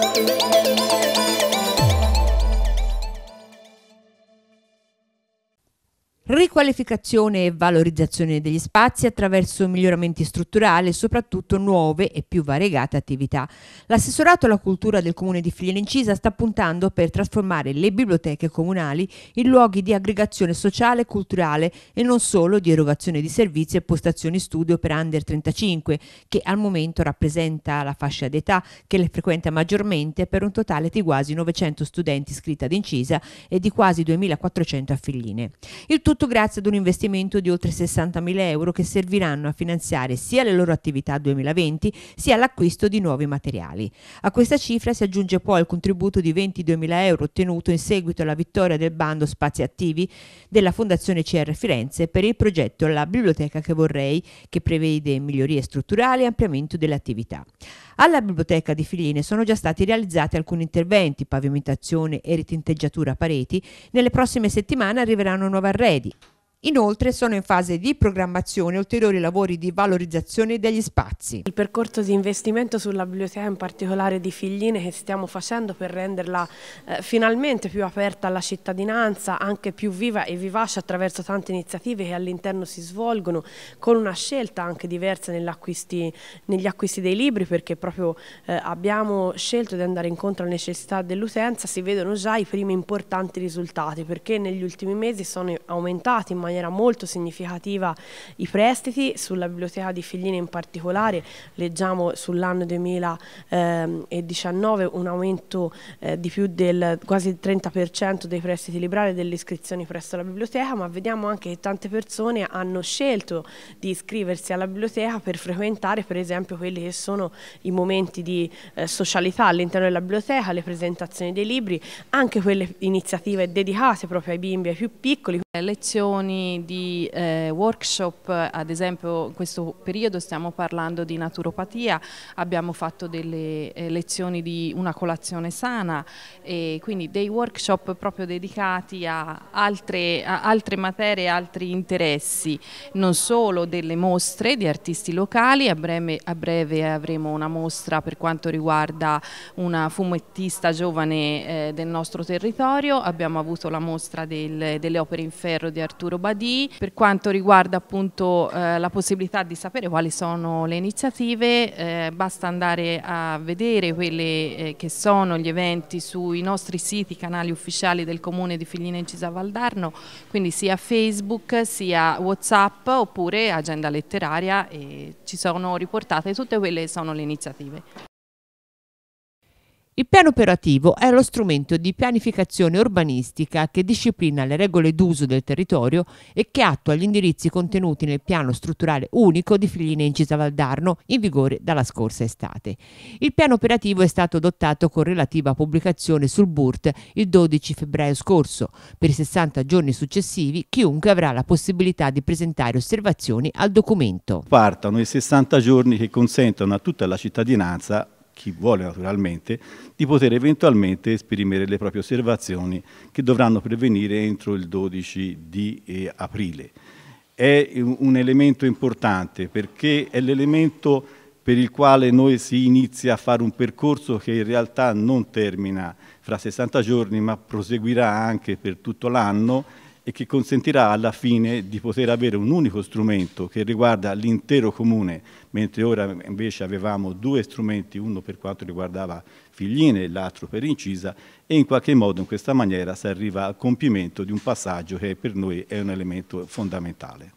Thank you. riqualificazione e valorizzazione degli spazi attraverso miglioramenti strutturali e soprattutto nuove e più variegate attività. L'assessorato alla cultura del comune di Filierincisa sta puntando per trasformare le biblioteche comunali in luoghi di aggregazione sociale e culturale e non solo di erogazione di servizi e postazioni studio per under 35 che al momento rappresenta la fascia d'età che le frequenta maggiormente per un totale di quasi 900 studenti iscritti ad Incisa e di quasi 2400 affilline. Il tutto tutto grazie ad un investimento di oltre 60.000 euro che serviranno a finanziare sia le loro attività 2020 sia l'acquisto di nuovi materiali. A questa cifra si aggiunge poi il contributo di 22.000 euro ottenuto in seguito alla vittoria del bando Spazi Attivi della Fondazione CR Firenze per il progetto La Biblioteca che vorrei, che prevede migliorie strutturali e ampliamento delle attività. Alla biblioteca di Filine sono già stati realizzati alcuni interventi, pavimentazione e ritinteggiatura pareti. Nelle prossime settimane arriveranno nuovi arredi Merci. Inoltre sono in fase di programmazione ulteriori lavori di valorizzazione degli spazi. Il percorso di investimento sulla biblioteca in particolare di Figline che stiamo facendo per renderla eh, finalmente più aperta alla cittadinanza, anche più viva e vivace attraverso tante iniziative che all'interno si svolgono con una scelta anche diversa acquisti, negli acquisti dei libri perché proprio eh, abbiamo scelto di andare incontro alle necessità dell'utenza, si vedono già i primi importanti risultati perché negli ultimi mesi sono aumentati in maniera maniera molto significativa i prestiti, sulla biblioteca di Figline in particolare leggiamo sull'anno 2019 ehm, un aumento eh, di più del quasi il 30% dei prestiti librari e delle iscrizioni presso la biblioteca, ma vediamo anche che tante persone hanno scelto di iscriversi alla biblioteca per frequentare per esempio quelli che sono i momenti di eh, socialità all'interno della biblioteca, le presentazioni dei libri, anche quelle iniziative dedicate proprio ai bimbi e ai più piccoli. Lezioni, di eh, workshop, ad esempio in questo periodo stiamo parlando di naturopatia, abbiamo fatto delle eh, lezioni di una colazione sana e quindi dei workshop proprio dedicati a altre, a altre materie, altri interessi, non solo delle mostre di artisti locali, a breve, a breve avremo una mostra per quanto riguarda una fumettista giovane eh, del nostro territorio, abbiamo avuto la mostra del, delle opere in ferro di Arturo Baglioni, di, per quanto riguarda appunto eh, la possibilità di sapere quali sono le iniziative, eh, basta andare a vedere quelli eh, che sono gli eventi sui nostri siti, canali ufficiali del comune di Figline Incisa Valdarno, quindi sia Facebook sia Whatsapp oppure agenda letteraria e ci sono riportate tutte quelle che sono le iniziative. Il piano operativo è lo strumento di pianificazione urbanistica che disciplina le regole d'uso del territorio e che attua gli indirizzi contenuti nel piano strutturale unico di Frilline Incisa Valdarno in vigore dalla scorsa estate. Il piano operativo è stato adottato con relativa pubblicazione sul BURT il 12 febbraio scorso. Per i 60 giorni successivi chiunque avrà la possibilità di presentare osservazioni al documento. Partano i 60 giorni che consentono a tutta la cittadinanza chi vuole naturalmente, di poter eventualmente esprimere le proprie osservazioni che dovranno prevenire entro il 12 di eh, aprile. È un elemento importante perché è l'elemento per il quale noi si inizia a fare un percorso che in realtà non termina fra 60 giorni ma proseguirà anche per tutto l'anno e che consentirà alla fine di poter avere un unico strumento che riguarda l'intero comune, mentre ora invece avevamo due strumenti, uno per quanto riguardava Figline e l'altro per Incisa e in qualche modo in questa maniera si arriva al compimento di un passaggio che per noi è un elemento fondamentale.